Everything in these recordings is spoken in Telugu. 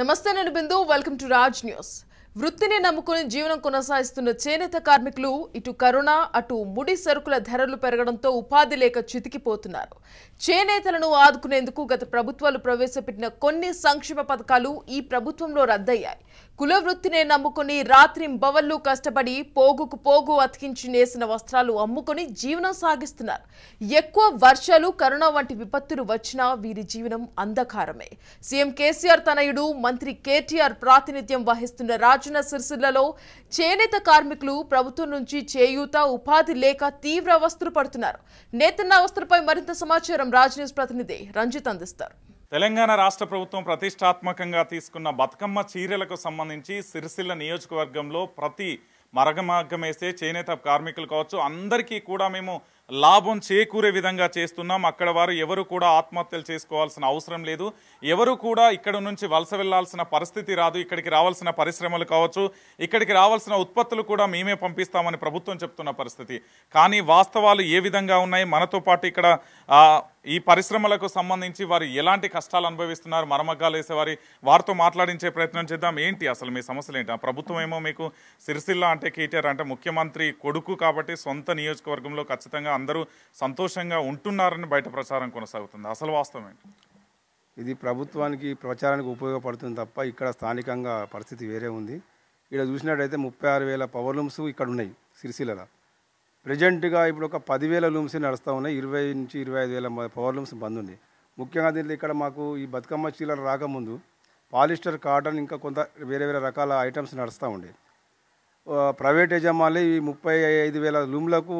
నమస్తే నేను Bindu welcome to Raj news వృత్తిని నమ్ముకుని జీవనం కొనసాగిస్తున్న చేనేత కార్మికులు ఇటు కరోనా అటు ముడి సరుకుల ధరలు పెరగడంతో ఉపాధి లేక చితికిపోతున్నారు చేనేతలను ఆదుకునేందుకు గత ప్రభుత్వాలు ప్రవేశపెట్టిన కొన్ని సంక్షేమ పథకాలు ఈ ప్రభుత్వంలో రద్దయ్యాయి కులవృత్తినే నమ్ముకుని బవళ్ళు కష్టపడి పోగుకు పోగు అతికించి నేసిన వస్త్రాలు అమ్ముకుని జీవనం సాగిస్తున్నారు ఎక్కువ వర్షాలు కరోనా వంటి విపత్తులు వచ్చినా వీరి జీవనం అంధకారమే సీఎం కేసీఆర్ తనయుడు మంత్రి కేటీఆర్ ప్రాతినిధ్యం వహిస్తున్న రాజన్న సిరిసిల్లలో చేనేత కార్మికులు ప్రభుత్వం నుంచి చేయూత ఉపాధి లేక తీవ్ర అవస్థలు పడుతున్నారు నేతన్న అవస్థలపై మరింత సమాచారం రాజ్ ప్రతినిధి రంజిత్ అందిస్తారు తెలంగాణ రాష్ట్ర ప్రభుత్వం ప్రతిష్టాత్మకంగా తీసుకున్న బతుకమ్మ చీరలకు సంబంధించి సిరిసిల్ల నియోజకవర్గంలో ప్రతి వేస్తే చేనేత కార్మికులు కావచ్చు అందరికీ కూడా మేము లాభం చేకూరే విధంగా చేస్తున్నాం అక్కడ వారు ఎవరు కూడా ఆత్మహత్యలు చేసుకోవాల్సిన అవసరం లేదు ఎవరు కూడా ఇక్కడ నుంచి వలస వెళ్లాల్సిన పరిస్థితి రాదు ఇక్కడికి రావాల్సిన పరిశ్రమలు కావచ్చు ఇక్కడికి రావాల్సిన ఉత్పత్తులు కూడా మేమే పంపిస్తామని ప్రభుత్వం చెప్తున్న పరిస్థితి కానీ వాస్తవాలు ఏ విధంగా ఉన్నాయి మనతో పాటు ఇక్కడ ఈ పరిశ్రమలకు సంబంధించి వారు ఎలాంటి కష్టాలు అనుభవిస్తున్నారు మరమగ్గాలు వేసేవారి వారితో మాట్లాడించే ప్రయత్నం చేద్దాం ఏంటి అసలు మీ సమస్యలు ఏంటి ప్రభుత్వం ఏమో మీకు సిరిసిల్ల అంటే కేటీఆర్ అంటే ముఖ్యమంత్రి కొడుకు కాబట్టి సొంత నియోజకవర్గంలో ఖచ్చితంగా అందరూ సంతోషంగా ఉంటున్నారని బయట ప్రచారం కొనసాగుతుంది అసలు వాస్తవం ఏంటి ఇది ప్రభుత్వానికి ప్రచారానికి ఉపయోగపడుతుంది తప్ప ఇక్కడ స్థానికంగా పరిస్థితి వేరే ఉంది ఇక్కడ చూసినట్టయితే ముప్పై ఆరు వేల పవర్ లూమ్స్ ఇక్కడ ఉన్నాయి సిరిసిల్లలో ప్రజెంట్గా ఇప్పుడు ఒక పదివేల లూమ్స్ నడుస్తూ ఉన్నాయి ఇరవై నుంచి ఇరవై ఐదు వేల పవర్ లూమ్స్ బంద్ ఉంది ముఖ్యంగా దీంట్లో ఇక్కడ మాకు ఈ బతుకమ్మ చీలలు రాకముందు పాలిస్టర్ కాటన్ ఇంకా కొంత వేరే వేరే రకాల ఐటమ్స్ నడుస్తూ ఉండే ప్రైవేట్ యజమాని ఈ ముప్పై ఐదు వేల లూమ్లకు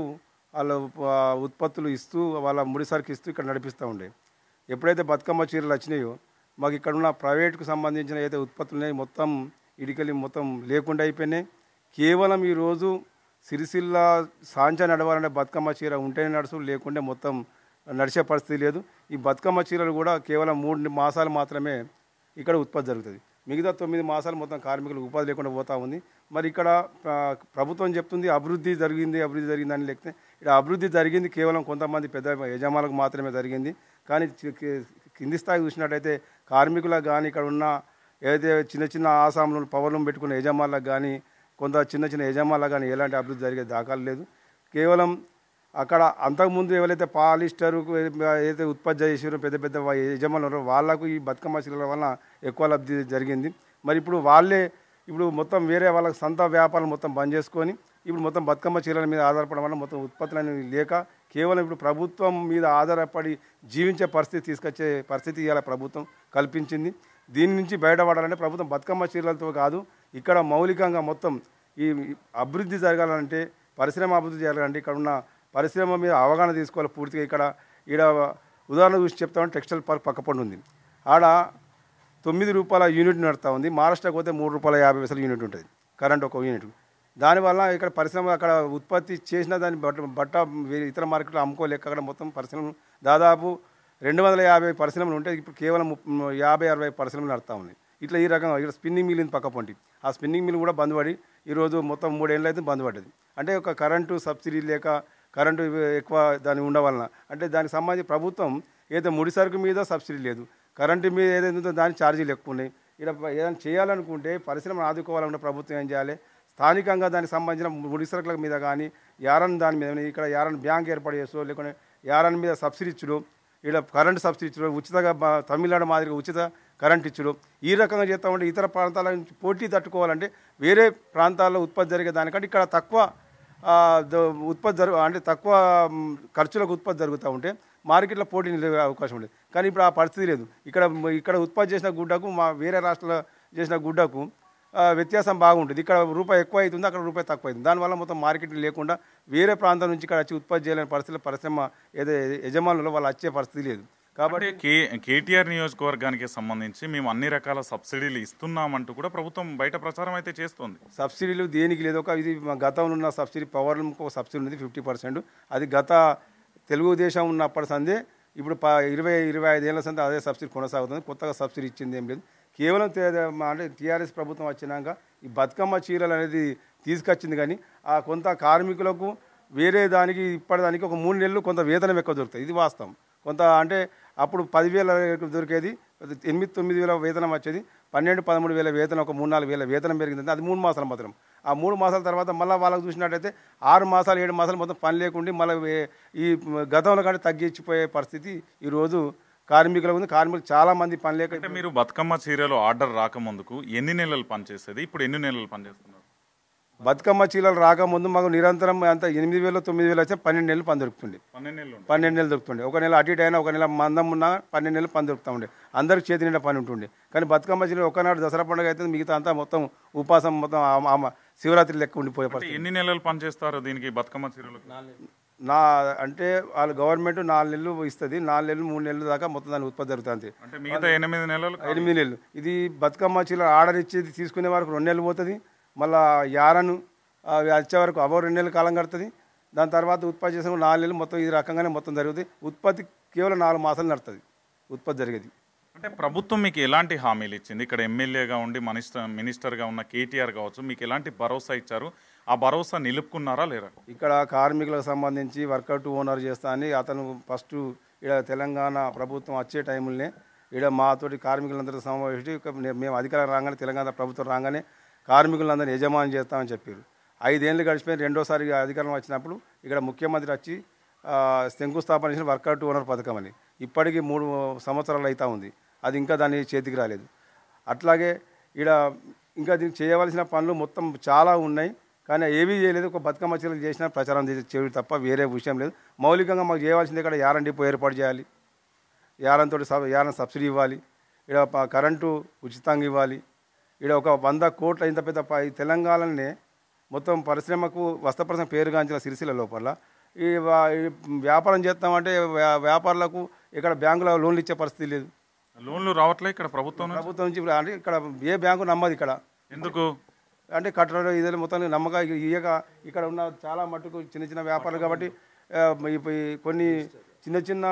వాళ్ళ ఉత్పత్తులు ఇస్తూ వాళ్ళ సరుకు ఇస్తూ ఇక్కడ నడిపిస్తూ ఉండే ఎప్పుడైతే బతుకమ్మ చీరలు వచ్చినాయో మాకు ఇక్కడ ఉన్న ప్రైవేట్కు సంబంధించిన అయితే ఉత్పత్తులు మొత్తం ఇడికలి మొత్తం లేకుండా అయిపోయినాయి కేవలం ఈరోజు సిరిసిల్ల సాంచ నడవాలంటే బతుకమ్మ చీర ఉంటేనే నడుసు లేకుంటే మొత్తం నడిచే పరిస్థితి లేదు ఈ బతుకమ్మ చీరలు కూడా కేవలం మూడు మాసాలు మాత్రమే ఇక్కడ ఉత్పత్తి జరుగుతుంది మిగతా తొమ్మిది మాసాలు మొత్తం కార్మికులు ఉపాధి లేకుండా పోతా ఉంది మరి ఇక్కడ ప్రభుత్వం చెప్తుంది అభివృద్ధి జరిగింది అభివృద్ధి జరిగింది అని లేకపోతే ఇక్కడ అభివృద్ధి జరిగింది కేవలం కొంతమంది పెద్ద యజమానులకు మాత్రమే జరిగింది కానీ కింది స్థాయి చూసినట్టయితే కార్మికులకు కానీ ఇక్కడ ఉన్న ఏదైతే చిన్న చిన్న ఆసాములు పవర్లు పెట్టుకున్న యజమానులకు కానీ కొంత చిన్న చిన్న యజమానుల కానీ ఎలాంటి అభివృద్ధి జరిగే దాఖలు లేదు కేవలం అక్కడ అంతకుముందు ఎవరైతే పాలిస్టరు ఏదైతే ఉత్పత్తి చేసారో పెద్ద పెద్ద యజమానులు వాళ్ళకు ఈ బతుకమ్మ శిలల వలన ఎక్కువ లబ్ధి జరిగింది మరి ఇప్పుడు వాళ్ళే ఇప్పుడు మొత్తం వేరే వాళ్ళకి సొంత వ్యాపారం మొత్తం బంద్ చేసుకొని ఇప్పుడు మొత్తం బతుకమ్మ చీరల మీద ఆధారపడడం వల్ల మొత్తం ఉత్పత్తులు అనేవి లేక కేవలం ఇప్పుడు ప్రభుత్వం మీద ఆధారపడి జీవించే పరిస్థితి తీసుకొచ్చే పరిస్థితి ఇవాళ ప్రభుత్వం కల్పించింది దీని నుంచి బయటపడాలంటే ప్రభుత్వం బతుకమ్మ చీరలతో కాదు ఇక్కడ మౌలికంగా మొత్తం ఈ అభివృద్ధి జరగాలంటే పరిశ్రమ అభివృద్ధి జరగాలంటే ఇక్కడ ఉన్న పరిశ్రమ మీద అవగాహన తీసుకోవాలి పూర్తిగా ఇక్కడ ఇక్కడ ఉదాహరణ చూసి చెప్తామని టెక్స్టైల్ పార్క్ పక్కపండి ఉంది ఆడ తొమ్మిది రూపాయల యూనిట్ నడుతూ ఉంది మహారాష్ట్రకు పోతే మూడు రూపాయల యాభై పైసలు యూనిట్ ఉంటుంది కరెంట్ ఒక యూనిట్ దానివల్ల ఇక్కడ పరిశ్రమ అక్కడ ఉత్పత్తి చేసిన దాన్ని బట్ట బట్ట ఇతర మార్కెట్లో అమ్ముకోలేక అక్కడ మొత్తం పరిశ్రమ దాదాపు రెండు వందల యాభై పరిశ్రమలు ఉంటాయి ఇప్పుడు కేవలం యాభై అరవై పరిశ్రమలు నడుస్తూ ఉన్నాయి ఇట్లా ఈ రకంగా ఇక్కడ స్పిన్నింగ్ మిల్ పక్క పొంటి ఆ స్పిన్నింగ్ మిల్ కూడా బంద్ పడి ఈరోజు మొత్తం మూడేళ్ళు అయితే బంద్ పడ్డది అంటే ఒక కరెంటు సబ్సిడీ లేక కరెంటు ఎక్కువ దాని ఉండవలన అంటే దానికి సంబంధించి ప్రభుత్వం ఏదైతే ముడి సరుకు మీద సబ్సిడీ లేదు కరెంటు మీద ఏదైతే దాని ఛార్జీలు ఎక్కువ ఉన్నాయి ఇలా ఏదైనా చేయాలనుకుంటే పరిశ్రమను ఆదుకోవాలంటే ప్రభుత్వం ఏం చేయాలి స్థానికంగా దానికి సంబంధించిన ముడి సరుకుల మీద కానీ యారన్ దాని మీద ఇక్కడ యారన్ బ్యాంక్ ఏర్పాటు చేస్తూ లేకుంటే యారన్ మీద సబ్సిడీ ఇచ్చుడు ఇలా కరెంట్ సబ్సిడీ ఇచ్చుడు ఉచితంగా తమిళనాడు మాదిరిగా ఉచిత కరెంట్ ఇచ్చుడు ఈ రకంగా చేస్తా ఉంటే ఇతర ప్రాంతాల నుంచి పోటీ తట్టుకోవాలంటే వేరే ప్రాంతాల్లో ఉత్పత్తి జరిగే దానికంటే ఇక్కడ తక్కువ ఉత్పత్తి జరుగు అంటే తక్కువ ఖర్చులకు ఉత్పత్తి జరుగుతూ ఉంటే మార్కెట్లో పోటీ నిలిగే అవకాశం ఉండేది కానీ ఇప్పుడు ఆ పరిస్థితి లేదు ఇక్కడ ఇక్కడ ఉత్పత్తి చేసిన గుడ్డకు మా వేరే రాష్ట్రాల చేసిన గుడ్డకు వ్యత్యాసం బాగుంటుంది ఇక్కడ రూపాయి ఎక్కువ అవుతుంది అక్కడ రూపాయి తక్కువ అవుతుంది దానివల్ల మొత్తం మార్కెట్ లేకుండా వేరే ప్రాంతం నుంచి ఇక్కడ వచ్చి ఉత్పత్తి చేయలేని పరిస్థితుల పరిశ్రమ ఏదో యజమానులు వాళ్ళు వచ్చే పరిస్థితి లేదు కాబట్టి కే కేటీఆర్ నియోజకవర్గానికి సంబంధించి మేము అన్ని రకాల సబ్సిడీలు ఇస్తున్నామంటూ కూడా ప్రభుత్వం బయట ప్రచారం అయితే చేస్తుంది సబ్సిడీలు దేనికి లేదు ఒక ఇది గతంలో ఉన్న సబ్సిడీ పవర్ ఒక సబ్సిడీ ఉంది ఫిఫ్టీ పర్సెంట్ అది గత తెలుగుదేశం ఉన్నప్పటి సందే ఇప్పుడు ప ఇరవై ఇరవై ఐదేళ్ల సందే అదే సబ్సిడీ కొనసాగుతుంది కొత్తగా సబ్సిడీ ఇచ్చింది ఏం లేదు కేవలం అంటే టీఆర్ఎస్ ప్రభుత్వం వచ్చినాక ఈ బతుకమ్మ చీరలు అనేది తీసుకొచ్చింది కానీ ఆ కొంత కార్మికులకు వేరే దానికి ఇప్పటిదానికి ఒక మూడు నెలలు కొంత వేతనం ఎక్కువ దొరుకుతాయి ఇది వాస్తవం కొంత అంటే అప్పుడు పదివేల దొరికేది ఎనిమిది తొమ్మిది వేల వేతనం వచ్చేది పన్నెండు పదమూడు వేల వేతనం ఒక మూడు నాలుగు వేల వేతనం పెరిగింది అది మూడు మాసాలు మాత్రం ఆ మూడు మాసాల తర్వాత మళ్ళీ వాళ్ళకి చూసినట్టయితే ఆరు మాసాలు ఏడు మాసాలు మొత్తం పని లేకుండా మళ్ళీ ఈ గతంలో కంటే తగ్గించిపోయే పరిస్థితి ఈరోజు కార్మికులు ఉంది కార్మికులు చాలా మంది పని లేకపోతే మీరు బతుకమ్మ చీరలో ఆర్డర్ రాకముందుకు ఎన్ని నెలలు పనిచేసేది ఇప్పుడు ఎన్ని నెలలు పనిచేస్తున్నారు బతుకమ్మ చీలలు రాకముందు మాకు నిరంతరం అంత ఎనిమిది వేలు తొమ్మిది వేలు వస్తే పన్నెండు నెలలు పని దొరుకుతుండే పన్నెండు నెలలు దొరుకుతుండే ఒక నెల అటు ఇటు అయినా ఒక నెల మందం ఉన్నా పన్నెండు నెలలు పని దొరుకుతూ ఉండే అందరికి చేతి నిండా పని ఉంటుండే కానీ బతుకమ్మ చీల ఒకనాడు దసరా పండుగ అయితే మిగతా అంతా మొత్తం ఉపాసం మొత్తం శివరాత్రి లెక్క ఉండిపోయే పరిస్థితి ఎన్ని నెలలు పని చేస్తారు దీనికి బతుకమ్మ చీరలు నా అంటే వాళ్ళు గవర్నమెంట్ నాలుగు నెలలు ఇస్తుంది నాలుగు నెలలు మూడు నెలలు దాకా మొత్తం దాన్ని ఉత్పత్తి జరుగుతుంది ఎనిమిది నెలలు ఎనిమిది నెలలు ఇది బతుకమ్మ చీల ఆర్డర్ ఇచ్చేది తీసుకునే వరకు రెండు నెలలు పోతుంది మళ్ళీ యారను అవి వచ్చే వరకు అవో రెండు నెలల కాలం కడుతుంది దాని తర్వాత ఉత్పత్తి చేసిన నాలుగు నెలలు మొత్తం ఈ రకంగానే మొత్తం జరుగుతుంది ఉత్పత్తి కేవలం నాలుగు మాసాలు నడుతుంది ఉత్పత్తి జరిగేది అంటే ప్రభుత్వం మీకు ఎలాంటి హామీలు ఇచ్చింది ఇక్కడ ఎమ్మెల్యేగా ఉండి మినిస్టర్ మినిస్టర్గా ఉన్న కేటీఆర్ కావచ్చు మీకు ఎలాంటి భరోసా ఇచ్చారు ఆ భరోసా నిలుపుకున్నారా లేరా ఇక్కడ కార్మికులకు సంబంధించి వర్కౌట్ ఓనర్ చేస్తా అని అతను ఫస్ట్ ఇక్కడ తెలంగాణ ప్రభుత్వం వచ్చే టైంలోనే ఇక్కడ మాతోటి కార్మికులందరితో సమావేశం మేము అధికారం రాగానే తెలంగాణ ప్రభుత్వం రాగానే కార్మికులందరినీ యజమాని చేస్తామని చెప్పారు ఐదేళ్ళు గడిచిపోయి రెండోసారి అధికారం వచ్చినప్పుడు ఇక్కడ ముఖ్యమంత్రి వచ్చి శంకుస్థాపన చేసిన వర్కౌట్ టు ఓనర్ పథకం అని ఇప్పటికీ మూడు సంవత్సరాలు అవుతా ఉంది అది ఇంకా దాని చేతికి రాలేదు అట్లాగే ఇక్కడ ఇంకా దీనికి చేయవలసిన పనులు మొత్తం చాలా ఉన్నాయి కానీ ఏమీ చేయలేదు ఒక బతుకమ్మ చీరలు చేసిన ప్రచారం చేయడం తప్ప వేరే విషయం లేదు మౌలికంగా మాకు చేయవలసింది ఇక్కడ యారన్ డిపో ఏర్పాటు చేయాలి యారంతో యారన్ సబ్సిడీ ఇవ్వాలి ఇక్కడ కరెంటు ఉచితంగా ఇవ్వాలి ఇక్కడ ఒక వంద కోట్ల ఇంత పెద్ద తెలంగాణని మొత్తం పరిశ్రమకు వస్త్ర పరిశ్రమ పేరుగాంచిన సిరిసిల లోపల ఈ వ్యాపారం చేస్తామంటే వ్యాపారులకు ఇక్కడ బ్యాంకులో లోన్లు ఇచ్చే పరిస్థితి లేదు లోన్లు రావట్లేదు ఇక్కడ ప్రభుత్వం ప్రభుత్వం నుంచి అంటే ఇక్కడ ఏ బ్యాంకు నమ్మదు ఇక్కడ ఎందుకు అంటే కట్టడం ఇదే మొత్తం నమ్మక ఇయ్యక ఇక్కడ ఉన్న చాలా మట్టుకు చిన్న చిన్న వ్యాపారాలు కాబట్టి కొన్ని చిన్న చిన్న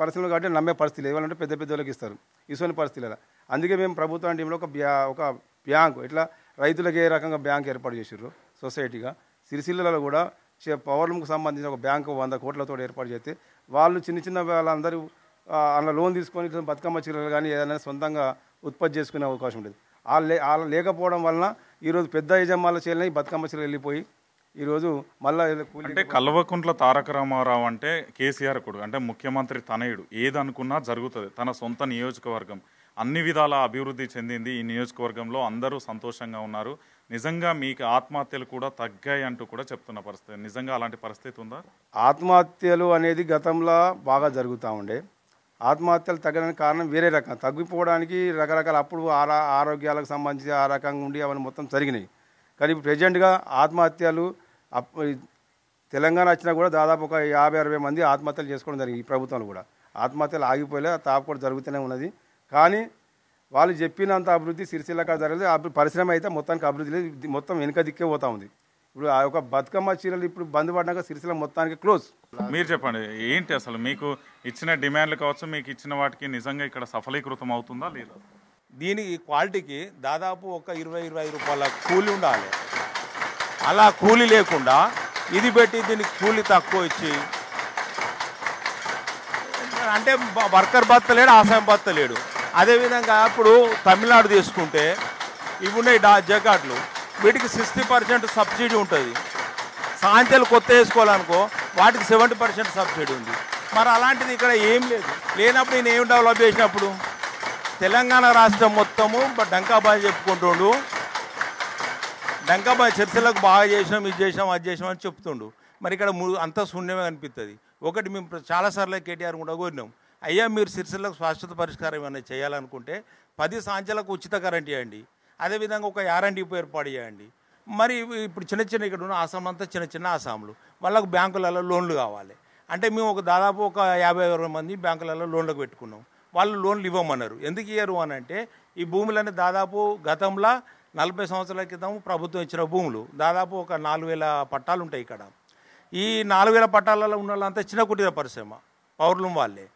పరిశ్రమలు కాబట్టి నమ్మే పరిస్థితి లేదు వాళ్ళంటే పెద్ద పెద్ద వాళ్ళకి ఇస్తారు ఇసుకొని పరిస్థితి లేదా అందుకే మేము ప్రభుత్వం టీంలో ఒక బ్యా ఒక బ్యాంకు ఇట్లా రైతులకు ఏ రకంగా బ్యాంక్ ఏర్పాటు చేసారు సొసైటీగా సిరిసిల్లలో కూడా పవర్లకు సంబంధించిన ఒక బ్యాంకు వంద కోట్లతో ఏర్పాటు చేస్తే వాళ్ళు చిన్న చిన్న వాళ్ళందరూ అలా లోన్ తీసుకొని బతుకమ్మ చీరలు కానీ ఏదైనా సొంతంగా ఉత్పత్తి చేసుకునే అవకాశం ఉండేది వాళ్ళు వాళ్ళు లేకపోవడం వలన ఈరోజు పెద్ద యజమాల చేయాలని బతుకమ్మ చీరలు వెళ్ళిపోయి ఈరోజు మళ్ళీ అంటే కల్వకుంట్ల తారక రామారావు అంటే కేసీఆర్ కొడుకు అంటే ముఖ్యమంత్రి తనయుడు ఏదనుకున్నా జరుగుతుంది తన సొంత నియోజకవర్గం అన్ని విధాల అభివృద్ధి చెందింది ఈ నియోజకవర్గంలో అందరూ సంతోషంగా ఉన్నారు నిజంగా మీకు ఆత్మహత్యలు కూడా తగ్గాయి అంటూ కూడా చెప్తున్న పరిస్థితి నిజంగా అలాంటి పరిస్థితి ఉందా ఆత్మహత్యలు అనేది గతంలో బాగా జరుగుతూ ఉండే ఆత్మహత్యలు తగ్గడానికి కారణం వేరే రకం తగ్గిపోవడానికి రకరకాల అప్పుడు ఆరా ఆరోగ్యాలకు సంబంధించి ఆ రకంగా ఉండి అవన్నీ మొత్తం జరిగినాయి కానీ ప్రజెంట్గా ఆత్మహత్యలు తెలంగాణ వచ్చినా కూడా దాదాపు ఒక యాభై అరవై మంది ఆత్మహత్యలు చేసుకోవడం జరిగింది ఈ ప్రభుత్వంలో కూడా ఆత్మహత్యలు ఆగిపోయలే తాపు కూడా జరుగుతూనే ఉన్నది కానీ వాళ్ళు చెప్పినంత అభివృద్ధి సిరిసిల్లక జరగదు పరిశ్రమ అయితే మొత్తానికి అభివృద్ధి లేదు మొత్తం వెనుక దిక్కే పోతా ఉంది ఇప్పుడు ఆ యొక్క బతుకమ్మ చీరలు ఇప్పుడు బంద్ పడినాక సిరిసిల్ల మొత్తానికి క్లోజ్ మీరు చెప్పండి ఏంటి అసలు మీకు ఇచ్చిన డిమాండ్లు కావచ్చు మీకు ఇచ్చిన వాటికి నిజంగా ఇక్కడ సఫలీకృతం అవుతుందా లేదా దీనికి క్వాలిటీకి దాదాపు ఒక ఇరవై ఇరవై రూపాయల కూలి ఉండాలి అలా కూలి లేకుండా ఇది పెట్టి దీనికి కూలి తక్కువ ఇచ్చి అంటే వర్కర్ లేడు ఆశయం ఆసాయం లేడు అదేవిధంగా ఇప్పుడు తమిళనాడు తీసుకుంటే ఇవి ఉన్నాయి డా జగాట్లు వీటికి సిక్స్టీ పర్సెంట్ సబ్సిడీ ఉంటుంది సాయంత్రాలు కొత్త వేసుకోవాలనుకో వాటికి సెవెంటీ పర్సెంట్ సబ్సిడీ ఉంది మరి అలాంటిది ఇక్కడ ఏం లేదు లేనప్పుడు నేను ఏం డెవలప్ చేసినప్పుడు తెలంగాణ రాష్ట్రం మొత్తము డంకాబాయ్ చెప్పుకుంటుండు డంకాబాయ్ చర్చలకు బాగా చేసినాం ఇది చేసినాం అది చేసినాం అని చెప్తుండు మరి ఇక్కడ అంత శూన్యమే కనిపిస్తుంది ఒకటి మేము చాలాసార్లు కేటీఆర్ కూడా కోరినాం అయ్యా మీరు సిరిసిల్లకు శాశ్వత పరిష్కారం ఏమైనా చేయాలనుకుంటే పది సాంచలకు ఉచిత కరెంట్ ఇవ్వండి అదేవిధంగా ఒక యారంటీ ఏర్పాటు చేయండి మరి ఇప్పుడు చిన్న చిన్న ఇక్కడ ఉన్న ఆసాం అంతా చిన్న చిన్న ఆసాములు వాళ్ళకు బ్యాంకులలో లోన్లు కావాలి అంటే మేము ఒక దాదాపు ఒక యాభై అరవై మంది బ్యాంకులలో లోన్లకు పెట్టుకున్నాం వాళ్ళు లోన్లు ఇవ్వమన్నారు ఎందుకు ఇయ్యరు అని అంటే ఈ భూములన్నీ దాదాపు గతంలో నలభై సంవత్సరాల క్రితం ప్రభుత్వం ఇచ్చిన భూములు దాదాపు ఒక నాలుగు వేల పట్టాలు ఉంటాయి ఇక్కడ ఈ నాలుగు వేల పట్టాలలో ఉన్న వాళ్ళంతా చిన్న కుటీర పరిశ్రమ పౌర్లం వాళ్ళే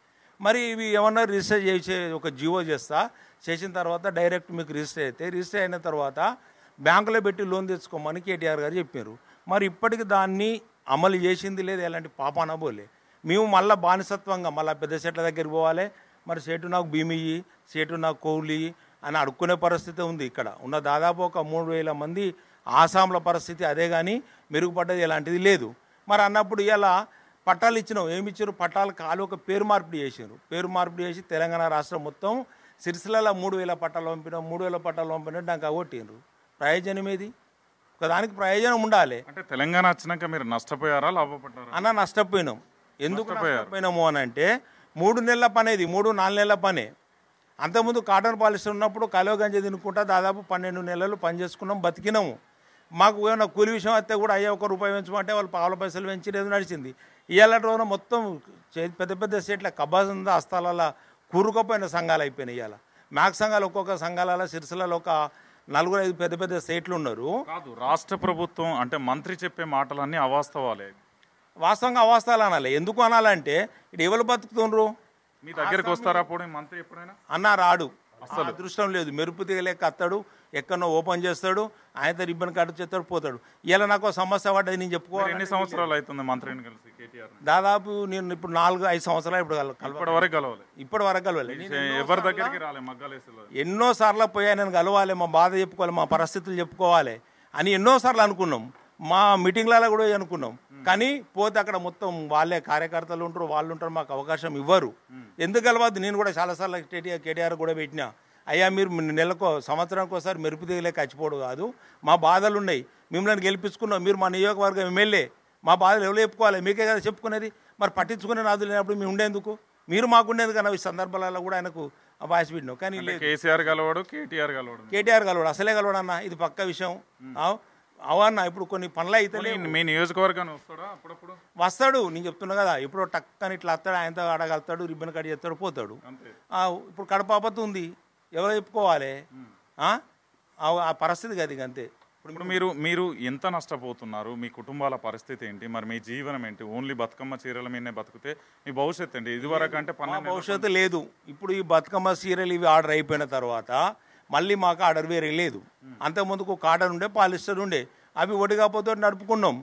మరి ఇవి ఏమన్నా రిజిస్టర్ చేసే ఒక జియో చేస్తా చేసిన తర్వాత డైరెక్ట్ మీకు రిజిస్టర్ అయితే రిజిస్టర్ అయిన తర్వాత బ్యాంకులో పెట్టి లోన్ తెచ్చుకోమని కేటీఆర్ గారు చెప్పారు మరి ఇప్పటికి దాన్ని అమలు చేసింది లేదు ఎలాంటి పాప అనబోలే మేము మళ్ళీ బానిసత్వంగా మళ్ళీ పెద్ద చెట్ల దగ్గరికి పోవాలి మరి సేటు నాకు భీమియ్యి సేటు నాకు కోహ్లీ అని అడుక్కునే పరిస్థితి ఉంది ఇక్కడ ఉన్న దాదాపు ఒక మూడు వేల మంది ఆసాంల పరిస్థితి అదే కానీ మెరుగుపడ్డది ఎలాంటిది లేదు మరి అన్నప్పుడు ఇలా పట్టాలు ఇచ్చినాం ఏమి ఇచ్చారు పట్టాలు కాలు ఒక పేరు మార్పిడి చేశారు పేరు మార్పిడి చేసి తెలంగాణ రాష్ట్రం మొత్తం సిరిసిల్ల మూడు వేల పట్టాలు పంపినాం మూడు వేల పట్టాలు పంపినట్టు నాకు అవగొట్టిండ్రు ప్రయోజనం ఏది ఒక దానికి ప్రయోజనం ఉండాలి అంటే తెలంగాణ వచ్చినాక మీరు నష్టపోయారా లాభపడ్డారా అన్న నష్టపోయినాం ఎందుకు పోయినాము అని అంటే మూడు నెలల పని ఇది మూడు నాలుగు నెలల పనే అంతకుముందు కాటన్ పాలిస్టర్ ఉన్నప్పుడు కాలువ గంజ తినుకుంటా దాదాపు పన్నెండు నెలలు పని చేసుకున్నాం బతికినాము మాకు ఏమైనా కూలి విషయం అయితే కూడా అయ్యే ఒక రూపాయి పెంచమంటే వాళ్ళు పావుల పైసలు పెంచి నడిచింది ఇవాళ రోజున మొత్తం పెద్ద పెద్ద స్టేట్ల ఉందా హస్తాలలో కూరుకుపోయిన సంఘాలు అయిపోయినాయి ఇవాళ మ్యాక్ సంఘాలు ఒక్కొక్క సంఘాలలో సిరిసిలలో ఒక నలుగురు ఐదు పెద్ద పెద్ద స్టేట్లు ఉన్నారు కాదు రాష్ట్ర ప్రభుత్వం అంటే మంత్రి చెప్పే మాటలన్నీ అవాస్తవాలే వాస్తవంగా అవాస్తవాలు అనాలి ఎందుకు అనాలంటే ఇప్పుడు ఎవరు బతుకుతుండ్రు మీ దగ్గరికి వస్తారా పోనీ మంత్రి ఎప్పుడైనా అన్న రాడు అసలు అదృష్టం లేదు మెరుపు తీగలేక అత్తాడు ఎక్కడో ఓపెన్ చేస్తాడు ఆయనతో రిబ్బన్ కట్ చేస్తాడు పోతాడు ఇలా నాకు సమస్య పడ్డది నేను చెప్పుకోవాలి ఎన్ని సంవత్సరాలు అవుతుంది మంత్రిని కలిసి దాదాపు నేను ఇప్పుడు నాలుగు ఐదు సంవత్సరాలు ఇప్పుడు ఇప్పటి వరకు కలవాలి ఇప్పటి వరకు కలవాలి ఎవరి దగ్గరికి రాలే ఎన్నో సార్లు పోయా నేను కలవాలి మా బాధ చెప్పుకోవాలి మా పరిస్థితులు చెప్పుకోవాలి అని ఎన్నోసార్లు అనుకున్నాం మా మీటింగ్లలో కూడా అనుకున్నాం కానీ పోతే అక్కడ మొత్తం వాళ్ళే కార్యకర్తలు ఉంటారు వాళ్ళు ఉంటారు మాకు అవకాశం ఇవ్వరు ఎందుకు కలవద్దు నేను కూడా చాలాసార్లు కేటీఆర్ కూడా పెట్టినా అయ్యా మీరు నెలకో సంవత్సరానికి ఒకసారి మెరుపు దిగలే చచ్చిపోవడం కాదు మా బాధలు ఉన్నాయి మిమ్మల్ని గెలిపించుకున్నాం మీరు మా నియోజకవర్గం ఎమ్మెల్యే మా బాధలు ఎవరు చెప్పుకోవాలి మీకే కదా చెప్పుకునేది మరి పట్టించుకునే నాదు లేనప్పుడు మేము ఉండేందుకు మీరు మాకుండేది కానీ ఈ సందర్భాలలో కూడా ఆయనకు వాయిస్ పెట్టినావు కానీ కేసీఆర్ కలవాడు కేటీఆర్ కలవాడు కేటీఆర్ కలవాడు అసలే కలవాడు అన్న ఇది పక్క విషయం అవన్న ఇప్పుడు కొన్ని పనులు అయితే మీ నియోజకవర్గాన్ని వస్తాడా అప్పుడప్పుడు వస్తాడు నేను చెప్తున్నా కదా ఇప్పుడు టక్కని ఇట్లా వస్తాడు ఆయనతో అడగలుగుతాడు రిబ్బన్ కట్ చేస్తాడు పోతాడు ఇప్పుడు కడపాపత్తు ఉంది ఎవరు చెప్పుకోవాలి ఆ పరిస్థితి కదా ఇక అంతే ఇప్పుడు మీరు మీరు ఎంత నష్టపోతున్నారు మీ కుటుంబాల పరిస్థితి ఏంటి మరి మీ జీవనం ఏంటి ఓన్లీ బతుకమ్మ చీరల మీదనే బతికితే మీ భవిష్యత్తు ఏంటి వరకు అంటే భవిష్యత్తు లేదు ఇప్పుడు ఈ బతుకమ్మ చీరలు ఇవి ఆర్డర్ అయిపోయిన తర్వాత మళ్ళీ మాకు ఆర్డర్ వేరే లేదు అంతకుముందుకు కాటన్ ఉండే పాలిస్టర్ ఉండే అవి ఒడిగాపోతే నడుపుకున్నాం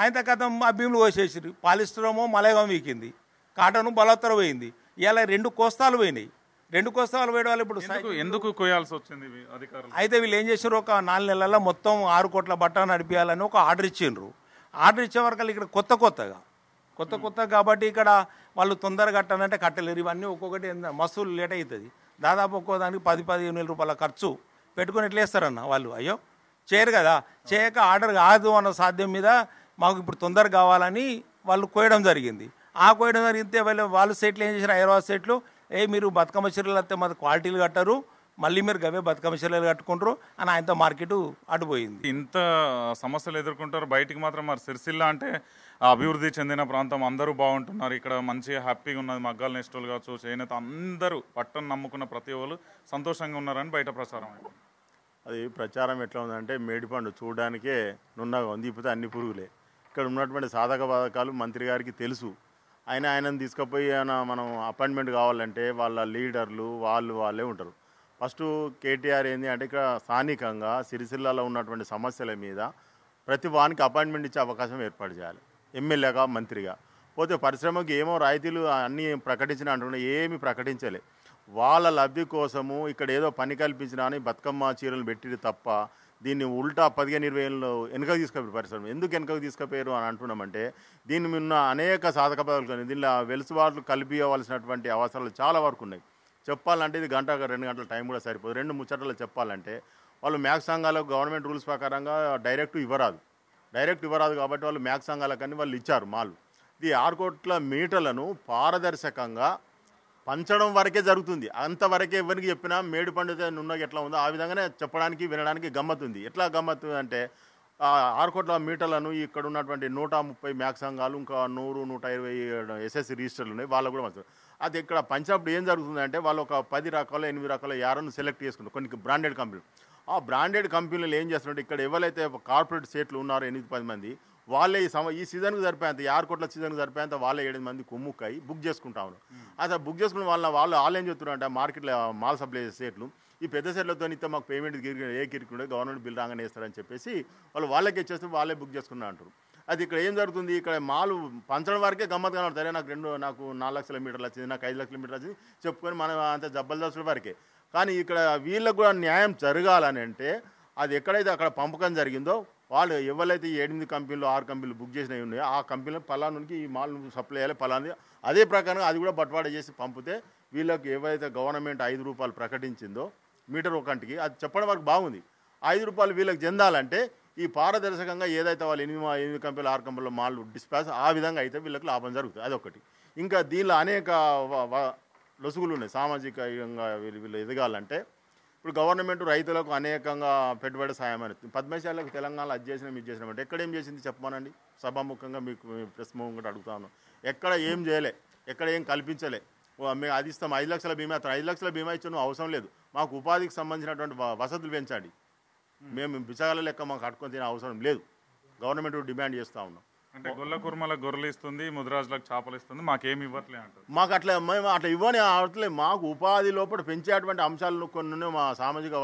ఆయన తర్వాత ఆ భీములు కోసేసారు పాలిస్టరేమో మలయగం వీకింది కాటను బలత్తర పోయింది ఇలా రెండు కోస్తాలు పోయినాయి రెండు కోస్తాలు పోయడం వల్ల ఇప్పుడు ఎందుకు కోయాల్సి వచ్చింది అయితే వీళ్ళు ఏం చేశారు ఒక నాలుగు నెలల్లో మొత్తం ఆరు కోట్ల బట్ట నడిపించాలని ఒక ఆర్డర్ ఇచ్చిండ్రు ఆర్డర్ ఇచ్చే వరకు ఇక్కడ కొత్త కొత్తగా కొత్త కొత్త కాబట్టి ఇక్కడ వాళ్ళు తొందరగా కట్టాలంటే కట్టలేరు ఇవన్నీ ఒక్కొక్కటి మసూలు లేట్ అవుతుంది దాదాపు ఒక్కో దానికి పది పదిహేను వేల రూపాయల ఖర్చు పెట్టుకుని ఎట్లా వేస్తారన్న వాళ్ళు అయ్యో చేయరు కదా చేయక ఆర్డర్ కాదు అన్న సాధ్యం మీద మాకు ఇప్పుడు తొందరగా కావాలని వాళ్ళు కోయడం జరిగింది ఆ కోయడం జరిగితే వాళ్ళు వాళ్ళు సెట్లు ఏం చేశారు హైదరాబాద్ సెట్లు ఏ మీరు బతుకమ్మ చీరలు అయితే మాది క్వాలిటీలు కట్టరు మళ్ళీ మీరు గవే బతుకమ్మ చీరలు కట్టుకుంటారు అని ఆయనతో మార్కెట్ అడిపోయింది ఇంత సమస్యలు ఎదుర్కొంటారు బయటికి మాత్రం మరి సిరిసిల్ల అంటే అభివృద్ధి చెందిన ప్రాంతం అందరూ బాగుంటున్నారు ఇక్కడ మంచిగా హ్యాపీగా ఉన్నది మగ్గాల నేస్టోలు కావచ్చు చేనేత అందరూ పట్టణం నమ్ముకున్న ప్రతి ఒళ్ళు సంతోషంగా ఉన్నారని బయట ప్రచారం అది ప్రచారం ఎట్లా ఉందంటే మేడిపండు చూడడానికే నున్నగా ఉంది ఇప్పుడు అన్ని పురుగులే ఇక్కడ ఉన్నటువంటి సాధక బాధకాలు మంత్రి గారికి తెలుసు అయినా ఆయనను తీసుకుపోయి మనం అపాయింట్మెంట్ కావాలంటే వాళ్ళ లీడర్లు వాళ్ళు వాళ్ళే ఉంటారు ఫస్ట్ కేటీఆర్ ఏంది అంటే ఇక్కడ స్థానికంగా సిరిసిల్లలో ఉన్నటువంటి సమస్యల మీద ప్రతి వానికి అపాయింట్మెంట్ ఇచ్చే అవకాశం ఏర్పాటు చేయాలి ఎమ్మెల్యేగా మంత్రిగా పోతే పరిశ్రమకు ఏమో రాయితీలు అన్నీ ప్రకటించిన అంటున్నా ఏమి ప్రకటించలే వాళ్ళ లబ్ధి కోసము ఇక్కడ ఏదో పని కల్పించినా అని బతుకమ్మ చీరలు పెట్టిరు తప్ప దీన్ని ఉల్టా పదిహేను ఇరవై ఏళ్ళు వెనుకకు తీసుకుపోయారు పరిశ్రమ ఎందుకు వెనుకకు తీసుకుపోయారు అని అంటున్నామంటే దీని ఉన్న అనేక సాధక పదాలు దీనిలో వెలుసుబాట్లు కలిపివలసినటువంటి అవసరాలు చాలా వరకు ఉన్నాయి చెప్పాలంటే ఇది గంట రెండు గంటల టైం కూడా సరిపోదు రెండు ముచ్చటలు చెప్పాలంటే వాళ్ళు మ్యాక్స్ సంఘాలకు గవర్నమెంట్ రూల్స్ ప్రకారంగా డైరెక్ట్ ఇవ్వరాదు డైరెక్ట్ ఇవ్వరాదు కాబట్టి వాళ్ళు మ్యాక్స్ సంఘాలకని వాళ్ళు ఇచ్చారు మాలు ఇది ఆరు కోట్ల మీటర్లను పారదర్శకంగా పంచడం వరకే జరుగుతుంది అంతవరకే ఎవరికి చెప్పినా మేడి పండుగ నున్నగా ఎట్లా ఉందో ఆ విధంగానే చెప్పడానికి వినడానికి గమ్మతుంది ఎట్లా గమ్మత్తు అంటే ఆరు కోట్ల మీటర్లను ఇక్కడ ఉన్నటువంటి నూట ముప్పై మ్యాక్ సంఘాలు ఇంకా నూరు నూట ఇరవై ఎస్ఎస్సి రిజిస్టర్లు ఉన్నాయి వాళ్ళు కూడా మంచి అది ఇక్కడ పంజాబ్లో ఏం జరుగుతుందంటే వాళ్ళు ఒక పది రకాల ఎనిమిది రకాల యారను సెలెక్ట్ చేసుకుంటారు కొన్ని బ్రాండెడ్ కంపెనీలు ఆ బ్రాండెడ్ కంపెనీలు ఏం చేస్తున్నారు ఇక్కడ ఎవరైతే కార్పొరేట్ సేట్లు ఉన్నారో ఎనిమిది పది మంది వాళ్ళే ఈ సమ ఈ సీజన్కి సరిపోయేంత యారు కోట్ల సీజన్కి సరిపోయేంత వాళ్ళే ఏడు మంది కొమ్ముక్కాయి బుక్ చేసుకుంటా ఉన్నారు అసలు బుక్ చేసుకున్న వాళ్ళ వాళ్ళు వాళ్ళు ఏం అంటే మార్కెట్లో మాల్ సప్లై సేట్లు ఈ పెద్ద సెట్లతో ఇంత మాకు పేమెంట్ గిరికి ఏ గిరికి గవర్నమెంట్ బిల్ రాగానే ఇస్తారని చెప్పేసి వాళ్ళు వాళ్ళకి ఇచ్చేస్తే వాళ్ళే బుక్ చేసుకున్నారు అంటారు అది ఇక్కడ ఏం జరుగుతుంది ఇక్కడ మాలు పంచడం వరకే గమ్మత్తుగా సరే నాకు రెండు నాకు నాలుగు లక్షల మీటర్లు వచ్చింది నాకు ఐదు లక్షల మీటర్లు వచ్చింది చెప్పుకొని మనం అంత జబర్దస్తుల వరకే కానీ ఇక్కడ వీళ్ళకు కూడా న్యాయం జరగాలని అంటే అది ఎక్కడైతే అక్కడ పంపకం జరిగిందో వాళ్ళు ఎవరైతే ఎనిమిది కంపెనీలు ఆరు కంపెనీలు బుక్ చేసినవి ఉన్నాయో ఆ కంపెనీలు పలానునికి ఈ మాల్ సప్లై చేయాలి పలాని అదే ప్రకారంగా అది కూడా బట్వాడ చేసి పంపితే వీళ్ళకి ఎవరైతే గవర్నమెంట్ ఐదు రూపాయలు ప్రకటించిందో మీటర్ ఒకంటికి అది చెప్పడం వరకు బాగుంది ఐదు రూపాయలు వీళ్ళకి చెందాలంటే ఈ పారదర్శకంగా ఏదైతే వాళ్ళు ఎనిమిది ఎనిమిది కంపెనీలు ఆరు కంపెనీలు మాల్ డిస్పాచ్ ఆ విధంగా అయితే వీళ్ళకి లాభం జరుగుతుంది అదొకటి ఇంకా దీనిలో అనేక లొసుగులు ఉన్నాయి సామాజికంగా వీళ్ళు ఎదగాలంటే ఇప్పుడు గవర్నమెంట్ రైతులకు అనేకంగా పెట్టుబడి సాయం అని పద్మశాలకు తెలంగాణలో అది చేసినాం ఇది చేసినాం అంటే ఎక్కడ ఏం చేసింది చెప్పమనండి సభాముఖంగా మీకు ప్రశ్న ముంగట అడుగుతాను ఎక్కడ ఏం చేయలే ఎక్కడ ఏం కల్పించలే మేము అది ఇస్తాం ఐదు లక్షల బీమా ఐదు లక్షల బీమా ఇచ్చిన అవసరం లేదు మాకు ఉపాధికి సంబంధించినటువంటి వసతులు పెంచండి Hmm. మేము బిసగాల లెక్క మాకు కట్టుకొని తినే అవసరం లేదు గవర్నమెంట్ డిమాండ్ చేస్తూ ఉన్నాం అంటే గొల్ల కుర్మల గొర్రెలు ఇస్తుంది ముద్రాజులకు చేపలు ఇస్తుంది మాకేమి ఇవ్వట్లే అంటారు మాకు అట్లా మేము అట్లా ఇవ్వని అవట్లే మాకు ఉపాధి లోపల పెంచేటువంటి అంశాలను కొన్ని మా సామాజిక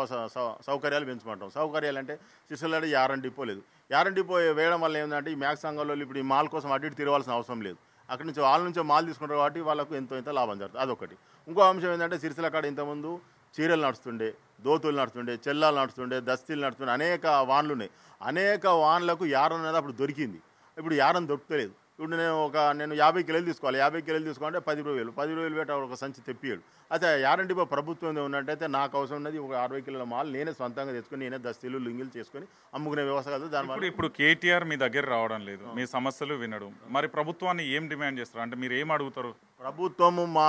సౌకర్యాలు పెంచుకుంటాం సౌకర్యాలు అంటే శిశులడి యారన్ డిపో లేదు యారన్ డిపో వేయడం వల్ల ఏంటంటే ఈ మ్యాక్ సంఘాలలో ఇప్పుడు ఈ మాల్ కోసం అటు ఇటు తిరగాల్సిన అవసరం లేదు అక్కడి నుంచి వాళ్ళ నుంచి మాల్ తీసుకుంటారు కాబట్టి వాళ్ళకు ఎంతో ఎంత లాభం జరుగుతుంది అదొకటి ఇంకో అంశం ఏంటంటే సిరిసిల కాడ ఇంతకుముందు చీరలు నడుస్తుండే దోతులు నడుస్తుండే చెల్లాలు నడుస్తుండే దస్తీలు నడుస్తుండే అనేక వాన్లు ఉన్నాయి అనేక వాన్లకు యారం అనేది అప్పుడు దొరికింది ఇప్పుడు యారం దొరుకుతలేదు ఇప్పుడు నేను ఒక నేను యాభై కిలోలు తీసుకోవాలి యాభై కిలోలు తీసుకోవాలంటే పది వేలు పది రూపాయలు పెట్టి ఒక సంచి తెప్పియాడు అయితే యారంటీ ఇప్పుడు ప్రభుత్వం ఉన్నట్టయితే నాకు అవసరం ఉన్నది ఒక అరవై కిలోల మాల్ నేనే సొంతంగా తెచ్చుకుని నేనే దస్తీలు లింగిలు చేసుకొని అమ్ముకునే వ్యవస్థ కదా దానివల్ల ఇప్పుడు కేటీఆర్ మీ దగ్గర రావడం లేదు మీ సమస్యలు వినడం మరి ప్రభుత్వాన్ని ఏం డిమాండ్ చేస్తారు అంటే మీరు ఏం అడుగుతారు ప్రభుత్వం మా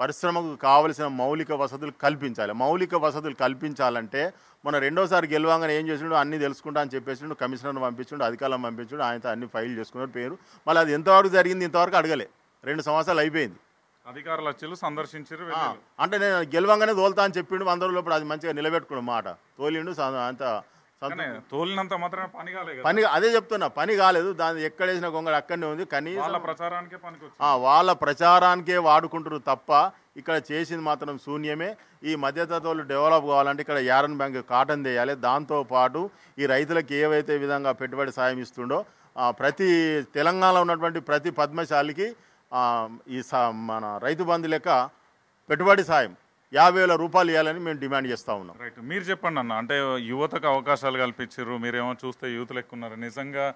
పరిశ్రమకు కావలసిన మౌలిక వసతులు కల్పించాలి మౌలిక వసతులు కల్పించాలంటే మన రెండోసారి గెలవంగానే ఏం చేసిండు అన్నీ తెలుసుకుంటా అని చెప్పేసిండు కమిషనర్ను పంపించాడు అధికారులను పంపించాడు ఆయనతో అన్ని ఫైల్ చేసుకున్నాడు పేరు మళ్ళీ అది ఎంతవరకు జరిగింది ఇంతవరకు అడగలే రెండు సంవత్సరాలు అయిపోయింది అధికారులు వచ్చి సందర్శించారు అంటే నేను గెలవంగానే తోలుతా అని చెప్పిండు అందరూ లోపల అది మంచిగా నిలబెట్టుకున్నాడు మాట తోలిండు అంత తోలినంత మాత్రమే పని కాలేదు పని అదే చెప్తున్నా పని కాలేదు దాని ఎక్కడేసిన గొంగళ అక్కడనే ఉంది కనీసం వాళ్ళ ప్రచారానికే పనికి వాళ్ళ ప్రచారానికే వాడుకుంటారు తప్ప ఇక్కడ చేసింది మాత్రం శూన్యమే ఈ మధ్యతత్వాలు డెవలప్ కావాలంటే ఇక్కడ యారన్ బ్యాంక్ కాటన్ చేయాలి దాంతోపాటు ఈ రైతులకు ఏవైతే విధంగా పెట్టుబడి సాయం ఇస్తుండో ప్రతి తెలంగాణలో ఉన్నటువంటి ప్రతి పద్మశాలికి ఈ మన రైతు బంధు లెక్క పెట్టుబడి సాయం యాభై వేల రూపాయలు ఇవ్వాలని మేము డిమాండ్ చేస్తా ఉన్నాం రైట్ మీరు చెప్పండి అన్న అంటే యువతకు అవకాశాలు కల్పించారు మీరేమో చూస్తే యూత్లు ఎక్కున్నారు నిజంగా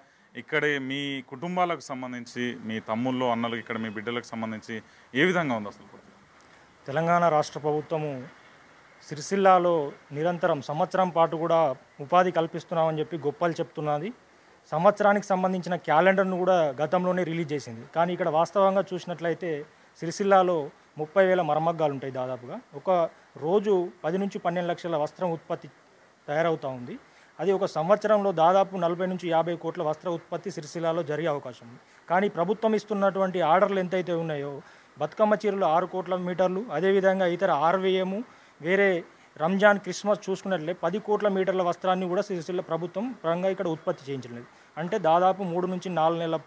ఇక్కడే మీ కుటుంబాలకు సంబంధించి మీ తమ్ముళ్ళు అన్నలు ఇక్కడ మీ బిడ్డలకు సంబంధించి ఏ విధంగా ఉంది అసలు తెలంగాణ రాష్ట్ర ప్రభుత్వము సిరిసిల్లాలో నిరంతరం సంవత్సరం పాటు కూడా ఉపాధి కల్పిస్తున్నామని చెప్పి గొప్పలు చెప్తున్నది సంవత్సరానికి సంబంధించిన క్యాలెండర్ను కూడా గతంలోనే రిలీజ్ చేసింది కానీ ఇక్కడ వాస్తవంగా చూసినట్లయితే సిరిసిల్లాలో ముప్పై వేల మరమగ్గాలు ఉంటాయి దాదాపుగా ఒక రోజు పది నుంచి పన్నెండు లక్షల వస్త్రం ఉత్పత్తి తయారవుతూ ఉంది అది ఒక సంవత్సరంలో దాదాపు నలభై నుంచి యాభై కోట్ల వస్త్ర ఉత్పత్తి సిరిసిల్లాలో జరిగే అవకాశం ఉంది కానీ ప్రభుత్వం ఇస్తున్నటువంటి ఆర్డర్లు ఎంతైతే ఉన్నాయో బతుకమ్మ చీరలు ఆరు కోట్ల మీటర్లు అదేవిధంగా ఇతర ఆర్వేయము వేరే రంజాన్ క్రిస్మస్ చూసుకున్నట్లే పది కోట్ల మీటర్ల వస్త్రాన్ని కూడా సిరిసిల్ల ప్రభుత్వం పరంగా ఇక్కడ ఉత్పత్తి చేయించలేదు అంటే దాదాపు మూడు నుంచి నాలుగు నెలల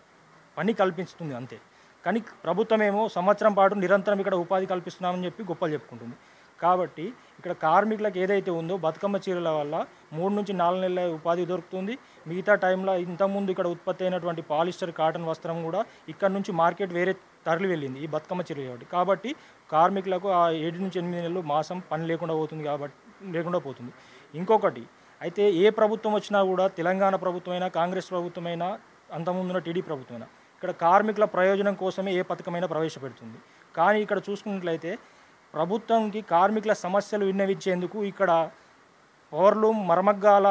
పని కల్పిస్తుంది అంతే కానీ ప్రభుత్వమేమో సంవత్సరం పాటు నిరంతరం ఇక్కడ ఉపాధి కల్పిస్తున్నామని చెప్పి గొప్పలు చెప్పుకుంటుంది కాబట్టి ఇక్కడ కార్మికులకు ఏదైతే ఉందో బతుకమ్మ చీరల వల్ల మూడు నుంచి నాలుగు నెలల ఉపాధి దొరుకుతుంది మిగతా టైంలో ఇంతకుముందు ఇక్కడ ఉత్పత్తి అయినటువంటి పాలిస్టర్ కాటన్ వస్త్రం కూడా ఇక్కడ నుంచి మార్కెట్ వేరే తరలి వెళ్ళింది ఈ బతుకమ్మ చీరలు కాబట్టి కాబట్టి కార్మికులకు ఆ ఏడు నుంచి ఎనిమిది నెలలు మాసం పని లేకుండా పోతుంది కాబట్టి లేకుండా పోతుంది ఇంకొకటి అయితే ఏ ప్రభుత్వం వచ్చినా కూడా తెలంగాణ ప్రభుత్వమైనా కాంగ్రెస్ ప్రభుత్వమైనా అంతకుముందున టీడీ ప్రభుత్వమైనా ఇక్కడ కార్మికుల ప్రయోజనం కోసమే ఏ పథకమైనా ప్రవేశపెడుతుంది కానీ ఇక్కడ చూసుకున్నట్లయితే ప్రభుత్వంకి కార్మికుల సమస్యలు విన్నవించేందుకు ఇక్కడ ఓవర్లూమ్ మరమగ్గాల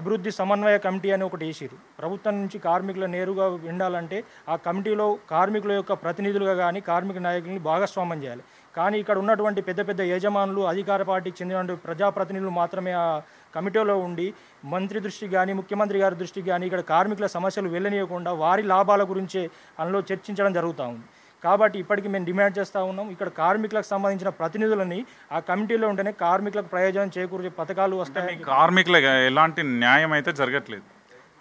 అభివృద్ధి సమన్వయ కమిటీ అని ఒకటి వేసారు ప్రభుత్వం నుంచి కార్మికులు నేరుగా ఉండాలంటే ఆ కమిటీలో కార్మికుల యొక్క ప్రతినిధులుగా కానీ కార్మిక నాయకుల్ని భాగస్వామ్యం చేయాలి కానీ ఇక్కడ ఉన్నటువంటి పెద్ద పెద్ద యజమానులు అధికార పార్టీకి చెందినటువంటి ప్రజాప్రతినిధులు మాత్రమే ఆ కమిటీలో ఉండి మంత్రి దృష్టి కానీ ముఖ్యమంత్రి గారి దృష్టి కానీ ఇక్కడ కార్మికుల సమస్యలు వెళ్ళనీయకుండా వారి లాభాల గురించే అందులో చర్చించడం జరుగుతూ ఉంది కాబట్టి ఇప్పటికీ మేము డిమాండ్ చేస్తూ ఉన్నాం ఇక్కడ కార్మికులకు సంబంధించిన ప్రతినిధులని ఆ కమిటీలో ఉంటేనే కార్మికులకు ప్రయోజనం చేకూర్చే పథకాలు వస్తాయి కార్మికులకు ఎలాంటి న్యాయం అయితే జరగట్లేదు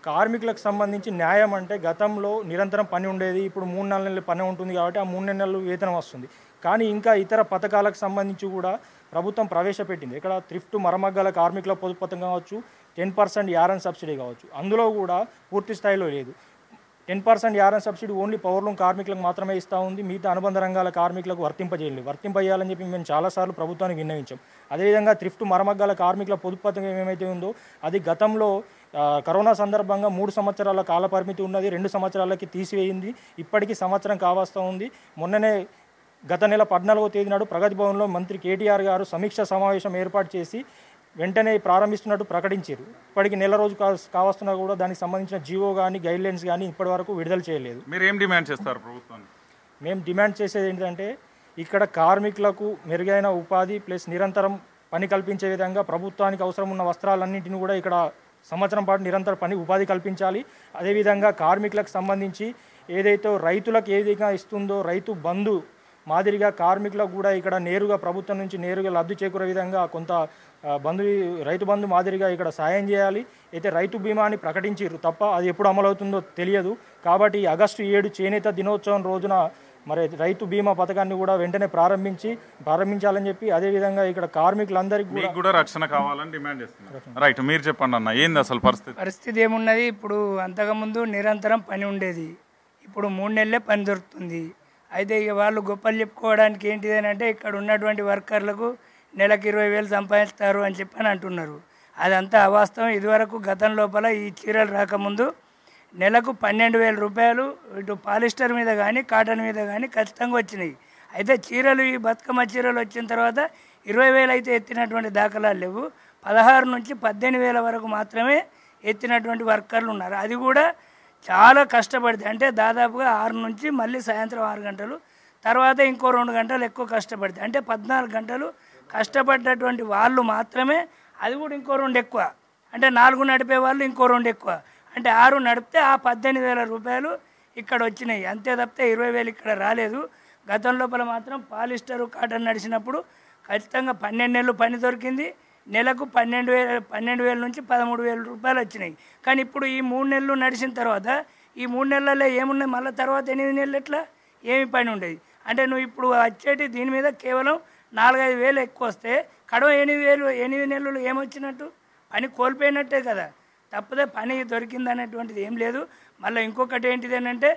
కార్మికులకు సంబంధించి న్యాయం అంటే గతంలో నిరంతరం పని ఉండేది ఇప్పుడు మూడు నాలుగు నెలలు పని ఉంటుంది కాబట్టి ఆ మూడు నెలలు వేతనం వస్తుంది కానీ ఇంకా ఇతర పథకాలకు సంబంధించి కూడా ప్రభుత్వం ప్రవేశపెట్టింది ఇక్కడ థ్రిఫ్ట్ మరమగ్గల కార్మికుల పొదుపు పథకం కావచ్చు టెన్ పర్సెంట్ యారన్ సబ్సిడీ కావచ్చు అందులో కూడా పూర్తి స్థాయిలో లేదు ten percent yarn subsidy only power కార్మికులకు మాత్రమే ఇస్తూ ఉంది మిగతా అనుబంధ రంగాల కార్మికులకు వర్తింపజేయలేదు వర్తింపజేయాలని చెప్పి మేము చాలాసార్లు ప్రభుత్వానికి విన్నవించాం అదేవిధంగా థ్రిఫ్ట్ మరమగ్గల కార్మికుల పొదుపు పథకం ఏమైతే ఉందో అది గతంలో కరోనా సందర్భంగా మూడు సంవత్సరాల కాల పరిమితి ఉన్నది రెండు సంవత్సరాలకి తీసివేయింది ఇప్పటికీ సంవత్సరం కావస్తూ ఉంది మొన్ననే గత నెల పద్నాలుగో తేదీ నాడు ప్రగతి భవన్లో మంత్రి కేటీఆర్ గారు సమీక్ష సమావేశం ఏర్పాటు చేసి వెంటనే ప్రారంభిస్తున్నట్టు ప్రకటించారు ఇప్పటికి నెల రోజు కావస్తున్నా కూడా దానికి సంబంధించిన జీవో కానీ గైడ్లైన్స్ కానీ ఇప్పటి వరకు విడుదల చేయలేదు మీరు ఏం డిమాండ్ చేస్తారు ప్రభుత్వం మేము డిమాండ్ చేసేది ఏంటంటే ఇక్కడ కార్మికులకు మెరుగైన ఉపాధి ప్లస్ నిరంతరం పని కల్పించే విధంగా ప్రభుత్వానికి అవసరం ఉన్న వస్త్రాలన్నింటినీ కూడా ఇక్కడ సంవత్సరం పాటు నిరంతర పని ఉపాధి కల్పించాలి అదేవిధంగా కార్మికులకు సంబంధించి ఏదైతే రైతులకు ఏదైనా ఇస్తుందో రైతు బంధు మాదిరిగా కార్మికులకు కూడా ఇక్కడ నేరుగా ప్రభుత్వం నుంచి నేరుగా లబ్ధి చేకూరే విధంగా కొంత బంధు రైతు బంధు మాదిరిగా ఇక్కడ సాయం చేయాలి అయితే రైతు బీమాని ప్రకటించారు తప్ప అది ఎప్పుడు అమలవుతుందో తెలియదు కాబట్టి ఆగస్టు ఏడు చేనేత దినోత్సవం రోజున మరి రైతు బీమా పథకాన్ని కూడా వెంటనే ప్రారంభించి ప్రారంభించాలని చెప్పి అదేవిధంగా ఇక్కడ కార్మికులందరికీ కూడా రక్షణ కావాలని డిమాండ్ చేస్తున్నారు రైట్ మీరు చెప్పండి అన్న ఏంది అసలు పరిస్థితి పరిస్థితి ఏమున్నది ఇప్పుడు అంతకుముందు నిరంతరం పని ఉండేది ఇప్పుడు మూడు నెలలే పని దొరుకుతుంది అయితే ఇక వాళ్ళు గొప్పలు చెప్పుకోవడానికి ఏంటిది అని అంటే ఇక్కడ ఉన్నటువంటి వర్కర్లకు నెలకు ఇరవై వేలు సంపాదిస్తారు అని చెప్పి అని అంటున్నారు అదంతా అవాస్తవం ఇదివరకు గతం లోపల ఈ చీరలు రాకముందు నెలకు పన్నెండు వేల రూపాయలు ఇటు పాలిస్టర్ మీద కానీ కాటన్ మీద కానీ ఖచ్చితంగా వచ్చినాయి అయితే చీరలు ఈ బతుకమ్మ చీరలు వచ్చిన తర్వాత ఇరవై వేలు అయితే ఎత్తినటువంటి దాఖలాలు లేవు పదహారు నుంచి పద్దెనిమిది వేల వరకు మాత్రమే ఎత్తినటువంటి వర్కర్లు ఉన్నారు అది కూడా చాలా కష్టపడితే అంటే దాదాపుగా ఆరు నుంచి మళ్ళీ సాయంత్రం ఆరు గంటలు తర్వాత ఇంకో రెండు గంటలు ఎక్కువ కష్టపడితే అంటే పద్నాలుగు గంటలు కష్టపడ్డటువంటి వాళ్ళు మాత్రమే అది కూడా ఇంకో రెండు ఎక్కువ అంటే నాలుగు నడిపే వాళ్ళు ఇంకో రెండు ఎక్కువ అంటే ఆరు నడిపితే ఆ పద్దెనిమిది వేల రూపాయలు ఇక్కడ వచ్చినాయి అంతే తప్పితే ఇరవై వేలు ఇక్కడ రాలేదు గతం లోపల మాత్రం పాలిస్టరు కాటన్ నడిచినప్పుడు ఖచ్చితంగా పన్నెండు నెలలు పని దొరికింది నెలకు పన్నెండు వేల పన్నెండు వేల నుంచి పదమూడు వేల రూపాయలు వచ్చినాయి కానీ ఇప్పుడు ఈ మూడు నెలలు నడిచిన తర్వాత ఈ మూడు నెలల్లో ఏమున్నాయి మళ్ళీ తర్వాత ఎనిమిది నెలలు ఎట్లా ఏమి పని ఉండేది అంటే నువ్వు ఇప్పుడు వచ్చేటి దీని మీద కేవలం నాలుగైదు వేలు ఎక్కువ వస్తే కడవ ఎనిమిది వేలు ఎనిమిది నెలలు ఏమొచ్చినట్టు పని కోల్పోయినట్టే కదా తప్పదే పని దొరికింది అనేటువంటిది ఏం లేదు మళ్ళీ ఇంకొకటి ఏంటిది అంటే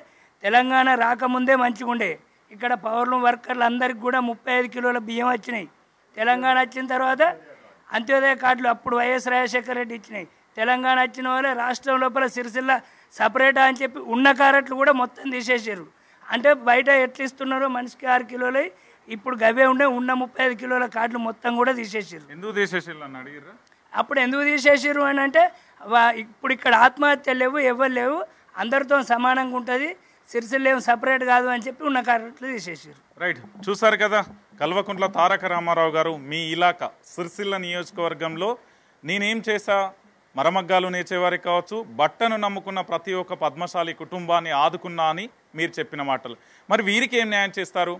తెలంగాణ రాకముందే మంచిగా ఉండే ఇక్కడ పవర్లూమ్ వర్కర్లు అందరికి కూడా ముప్పై ఐదు కిలోల బియ్యం వచ్చినాయి తెలంగాణ వచ్చిన తర్వాత అంత్యోదయ కార్డులు అప్పుడు వైఎస్ రాజశేఖర రెడ్డి ఇచ్చినాయి తెలంగాణ వచ్చిన వాళ్ళే రాష్ట్రం లోపల సిరిసిల్ల సపరేటా అని చెప్పి ఉన్న కారెట్లు కూడా మొత్తం తీసేసారు అంటే బయట ఎట్లు ఇస్తున్నారో మనిషికి ఆరు కిలోలు ఇప్పుడు గవే ఉండే ఉన్న ముప్పై ఐదు కిలోల కార్డులు మొత్తం కూడా తీసేసారు ఎందుకు తీసేసారు అని అడిగారు అప్పుడు ఎందుకు తీసేసారు అని అంటే ఇప్పుడు ఇక్కడ ఆత్మహత్యలు లేవు ఎవరు లేవు అందరితో సమానంగా ఉంటుంది సిరిసిల్లేం సపరేట్ కాదు అని చెప్పి ఉన్న కార్యక్రమాలు తీసేసారు రైట్ చూసారు కదా కల్వకుంట్ల తారక రామారావు గారు మీ ఇలాక సిరిసిల్ల నియోజకవర్గంలో నేనేం చేశా మరమగ్గాలు నేర్చేవారికి కావచ్చు బట్టను నమ్ముకున్న ప్రతి ఒక్క పద్మశాలి కుటుంబాన్ని ఆదుకున్నా అని మీరు చెప్పిన మాటలు మరి వీరికి ఏం న్యాయం చేస్తారు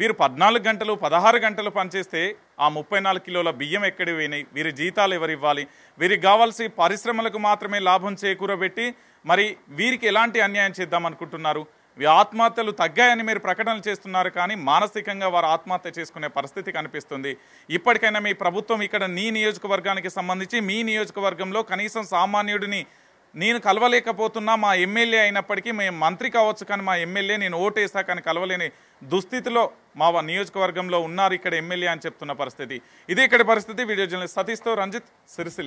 వీరు పద్నాలుగు గంటలు పదహారు గంటలు పనిచేస్తే ఆ ముప్పై నాలుగు కిలోల బియ్యం ఎక్కడి పోయినాయి వీరి జీతాలు ఎవరు ఇవ్వాలి వీరికి కావాల్సి పరిశ్రమలకు మాత్రమే లాభం చేకూరబెట్టి మరి వీరికి ఎలాంటి అన్యాయం చేద్దాం అనుకుంటున్నారు ఆత్మహత్యలు తగ్గాయని మీరు ప్రకటనలు చేస్తున్నారు కానీ మానసికంగా వారు ఆత్మహత్య చేసుకునే పరిస్థితి కనిపిస్తుంది ఇప్పటికైనా మీ ప్రభుత్వం ఇక్కడ నీ నియోజకవర్గానికి సంబంధించి మీ నియోజకవర్గంలో కనీసం సామాన్యుడిని నేను కలవలేకపోతున్నా మా ఎమ్మెల్యే అయినప్పటికీ మేము మంత్రి కావచ్చు కానీ మా ఎమ్మెల్యే నేను ఓటేసా కానీ కలవలేని దుస్థితిలో మా నియోజకవర్గంలో ఉన్నారు ఇక్కడ ఎమ్మెల్యే అని చెప్తున్న పరిస్థితి ఇది ఇక్కడ పరిస్థితి వీడియో జర్నలిస్ట్ సతీష్తో రంజిత్ సిరిసిల్